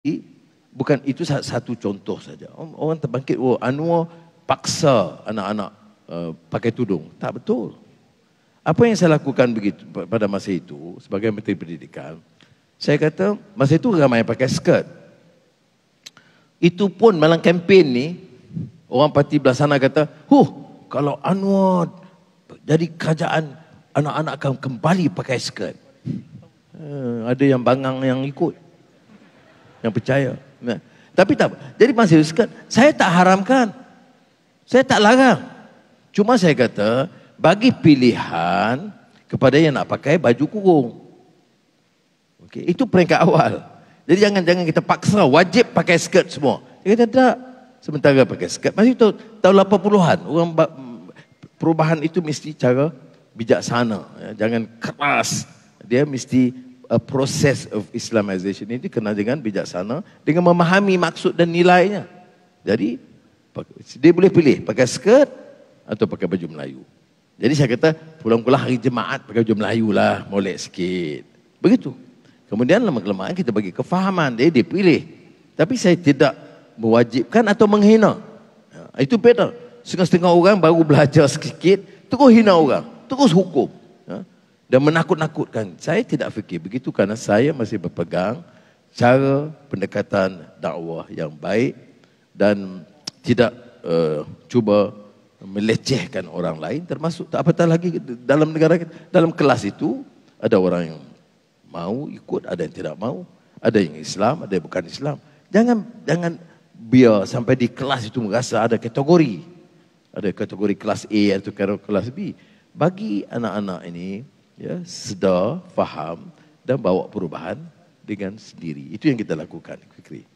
Jadi, bukan itu satu contoh saja. Orang terbangkit, oh, Anwar paksa anak-anak uh, pakai tudung. Tak betul. Apa yang saya lakukan begitu pada masa itu sebagai Menteri Pendidikan, saya kata masa itu ramai yang pakai skirt. Itu pun malam kempen ni, orang parti belah sana kata, huh, kalau Anwar jadi kerajaan, anak-anak akan kembali pakai skirt. Uh, ada yang bangang yang ikut yang percaya. Nah. Tapi tak. Jadi masih sekat. Saya tak haramkan. Saya tak larang. Cuma saya kata bagi pilihan kepada yang nak pakai baju kurung. Okay. Itu peringkat awal. Jadi jangan-jangan kita paksa wajib pakai skirt semua. Dia kata tak. Sementara pakai skirt. Masih tahu-tahu 80-an. Orang perubahan itu mesti cara bijaksana. Ya, jangan keras. Dia mesti uh, proses of Islamization ini kena dengan bijaksana dengan memahami maksud dan nilainya. Jadi dia boleh pilih pakai skirt atau pakai baju Melayu. Jadi saya kata pulang-pulang hari jemaat pakai baju Melayu lah, molek sikit. Begitu. Kemudian lama-kelamaan kita bagi kefahaman, dia dia pilih. Tapi saya tidak mewajibkan atau menghina. Ha, itu betul. Setengah-setengah orang baru belajar sikit, terus hina orang, terus hukum dan menakut-nakutkan. Saya tidak fikir begitu kerana saya masih berpegang cara pendekatan dakwah yang baik dan tidak uh, cuba melecehkan orang lain termasuk tak apa lagi dalam negara dalam kelas itu ada orang yang mau ikut ada yang tidak mau ada yang Islam ada yang bukan Islam jangan jangan biar sampai di kelas itu merasa ada kategori ada kategori kelas A atau kelas B bagi anak-anak ini ya, sedar, faham dan bawa perubahan dengan sendiri. Itu yang kita lakukan, Fikri.